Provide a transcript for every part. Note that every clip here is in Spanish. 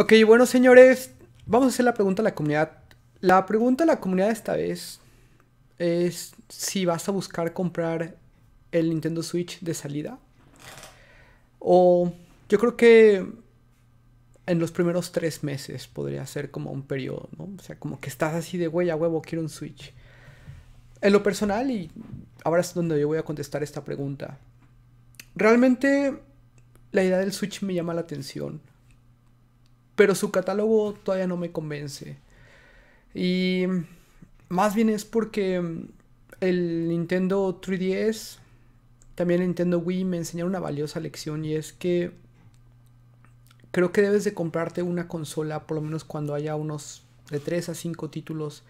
Ok, bueno señores, vamos a hacer la pregunta a la comunidad. La pregunta a la comunidad esta vez es si vas a buscar comprar el Nintendo Switch de salida. O yo creo que en los primeros tres meses podría ser como un periodo, ¿no? O sea, como que estás así de, huella, a huevo, quiero un Switch. En lo personal, y ahora es donde yo voy a contestar esta pregunta. Realmente la idea del Switch me llama la atención. Pero su catálogo todavía no me convence. Y más bien es porque mm, el Nintendo 3DS, también el Nintendo Wii me enseñaron una valiosa lección y es que creo que debes de comprarte una consola por lo menos cuando haya unos de 3 a 5 títulos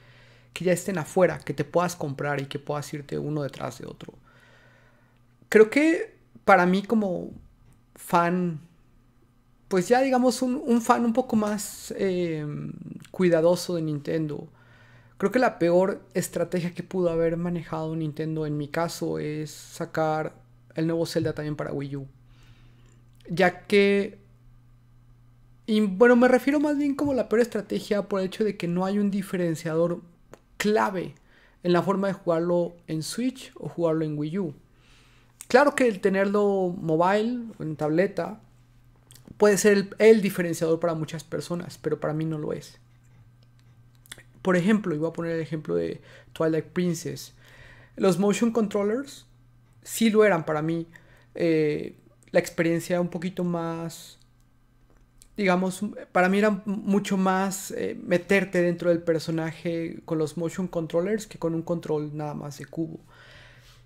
que ya estén afuera, que te puedas comprar y que puedas irte uno detrás de otro. Creo que para mí como fan pues ya digamos un, fan un poco más em, cuidadoso de Nintendo. Creo que la peor estrategia que pudo haber manejado Nintendo en mi caso es sacar el nuevo Zelda también para Wii U. Ya que... Y bueno, me refiero más bien como la peor estrategia por el hecho de que no hay un diferenciador clave en la forma de jugarlo en Switch o jugarlo en Wii U. Claro que el tenerlo mobile, en tableta, puede ser el, diferenciador para muchas personas, pero para mí no lo es. Por ejemplo, y voy a poner el ejemplo de Twilight Princess. Los motion controllers sí lo eran para mí. Eh, la experiencia un poquito más, digamos, para mí era mucho más eh, meterte dentro del personaje con los motion controllers que con un control nada más de cubo.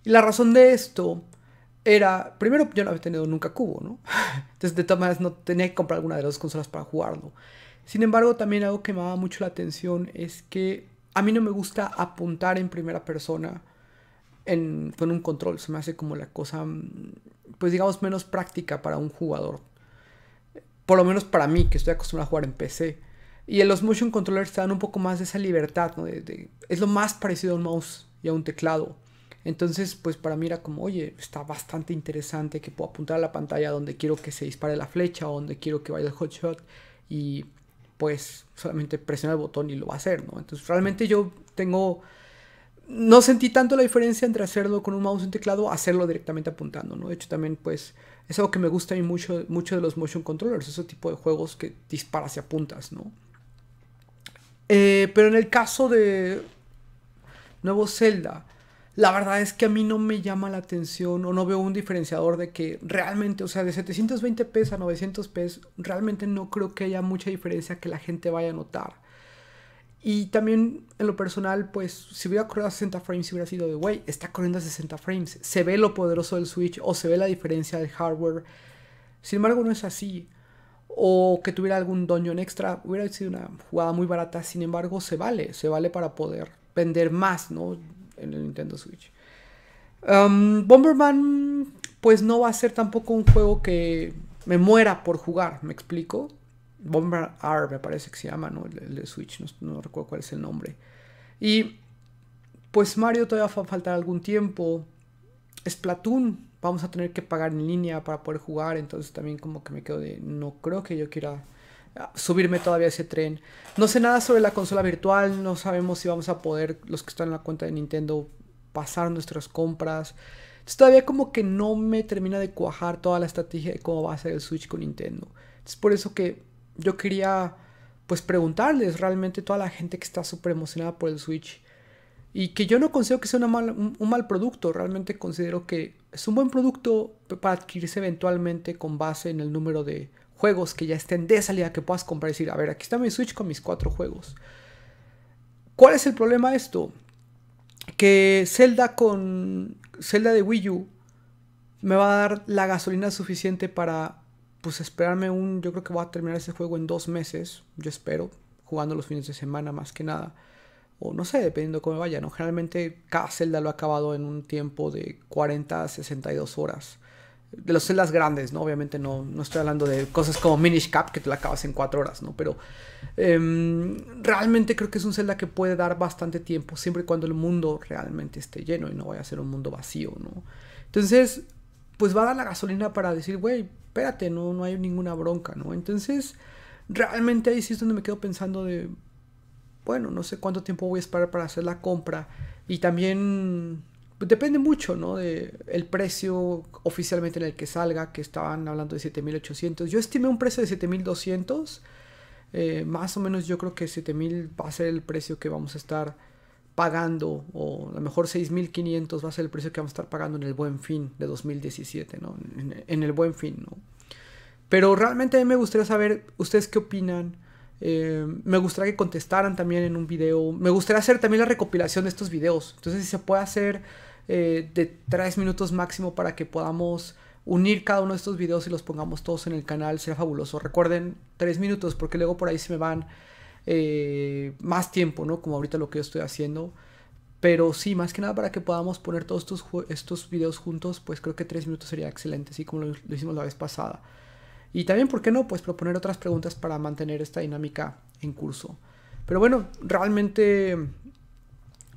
Y la razón de esto era, primero yo no había tenido nunca cubo, ¿no? Entonces de todas maneras no tenía que comprar alguna de las consolas para jugarlo. Sin embargo, también algo que me daba mucho la atención es que a mí no me gusta apuntar en primera persona con un control. Se me hace como la cosa, mm, pues digamos, menos práctica para un jugador. Por lo menos para mí, que estoy acostumbrado a jugar en PC. Y en los motion controllers te dan un poco más de esa libertad, ¿no? es lo más parecido a un mouse y a un teclado. Entonces, pues para mí era como, oye, está bastante interesante que puedo apuntar a la pantalla donde quiero que se dispare la flecha o donde quiero que vaya el hotshot y pues solamente presiona el botón y lo va a hacer, ¿no? Entonces, realmente yo tengo no sentí tanto la diferencia entre hacerlo con un mouse y teclado hacerlo directamente apuntando, ¿no? De hecho, también, pues, es algo que me gusta a mí mucho, mucho de los motion controllers, ese tipo de juegos que disparas y apuntas, ¿no? Eh, pero en el caso de Nuevo Zelda, la verdad es que a mí no me llama la atención o no veo un diferenciador de que realmente, o sea, de 720 p a 900 p realmente no creo que haya mucha diferencia que la gente vaya a notar. Y también en lo personal, pues si hubiera corrido a 60 frames, hubiera sido de, güey, está corriendo a 60 frames. Se ve lo poderoso del Switch o se ve la diferencia del hardware. Sin embargo, no es así. O que tuviera algún dungeon extra, hubiera sido una jugada muy barata. Sin embargo, se vale, se vale para poder vender más, ¿no? en el Nintendo Switch. Bomberman, pues no va a ser tampoco un juego que me muera por jugar, me explico. Bomber R me parece que se llama, ¿no? El, de Switch, no, no, recuerdo cuál es el nombre. Y pues Mario todavía va a faltar algún tiempo. Splatoon, vamos a tener que pagar en línea para poder jugar, entonces también como que me quedo de, no creo que yo quiera subirme todavía ese tren. No sé nada sobre la consola virtual, no sabemos si vamos a poder, los que están en la cuenta de Nintendo, pasar nuestras compras. todavía como que no me termina de cuajar toda la estrategia de cómo va a ser el Switch con Nintendo. Es por eso que yo quería pues preguntarles realmente toda la gente que está súper emocionada por el Switch. Y que yo no considero que sea un, mal producto, realmente considero que es un buen producto para adquirirse eventualmente con base en el número de, juegos que ya estén de salida que puedas comprar y decir, a ver, aquí está mi Switch con mis cuatro juegos. ¿Cuál es el problema de esto? Que Zelda con Zelda de Wii U me va a dar la gasolina suficiente para pues esperarme un, yo creo que voy a terminar ese juego en dos meses, yo espero, jugando los fines de semana más que nada. O no sé, dependiendo de cómo vaya, ¿no? Generalmente cada celda lo ha acabado en un tiempo de 40 a 62 horas de las celdas grandes, ¿no? Obviamente no, no estoy hablando de cosas como Minish Cap que te la acabas en cuatro horas, ¿no? Pero em, realmente creo que es un celda que puede dar bastante tiempo siempre y cuando el mundo realmente esté lleno y no vaya a ser un mundo vacío, ¿no? Entonces, pues va a dar la gasolina para decir, güey, espérate, no, no hay ninguna bronca, ¿no? Entonces, realmente ahí sí es donde me quedo pensando de, bueno, no sé cuánto tiempo voy a esperar para hacer la compra y también pues depende mucho, ¿no? De el precio oficialmente en el que salga, que estaban hablando de 7800. Yo estimé un precio de 7200. Eh, más o menos yo creo que 7000 va a ser el precio que vamos a estar pagando, o a lo mejor 6500 va a ser el precio que vamos a estar pagando en el buen fin de 2017, ¿no? En, el buen fin, ¿no? Pero realmente a mí me gustaría saber ustedes qué opinan. Eh, me gustaría que contestaran también en un video. Me gustaría hacer también la recopilación de estos videos. Entonces, si se puede hacer eh, de tres minutos máximo para que podamos unir cada uno de estos videos y los pongamos todos en el canal. será fabuloso. Recuerden, tres minutos porque luego por ahí se me van eh, más tiempo, ¿no? Como ahorita lo que yo estoy haciendo. Pero sí, más que nada para que podamos poner todos estos, estos videos juntos, pues creo que tres minutos sería excelente, así como lo, hicimos la vez pasada. Y también, ¿por qué no? Pues proponer otras preguntas para mantener esta dinámica en curso. Pero bueno, realmente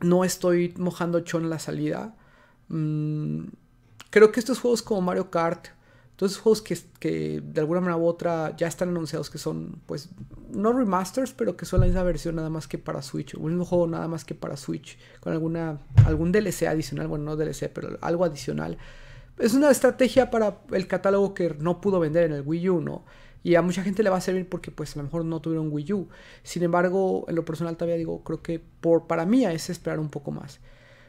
no estoy mojando chon la salida. Mm, creo que estos juegos como Mario Kart, todos esos juegos que, de alguna manera u otra ya están anunciados que son, pues, no remasters, pero que son la misma versión nada más que para Switch, o el juego nada más que para Switch, con alguna, algún DLC adicional, bueno, no DLC, pero algo adicional. Es una estrategia para el catálogo que no pudo vender en el Wii U, ¿no? Y a mucha gente le va a servir porque pues a lo mejor no tuvieron Wii U. Sin embargo, en lo personal todavía digo, creo que por, para mí es esperar un poco más.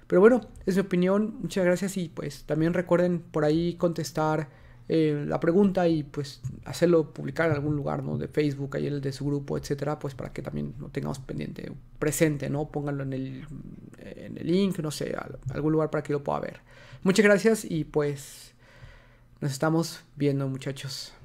Pero bueno, es mi opinión, muchas gracias y pues también recuerden por ahí contestar eh, la pregunta y pues hacerlo publicar en algún lugar, ¿no? De Facebook, ahí el de su grupo, etcétera, pues para que también lo tengamos pendiente, presente, ¿no? Pónganlo en el, en el link, no sé, algún lugar para que lo pueda ver. Muchas gracias y pues nos estamos viendo muchachos.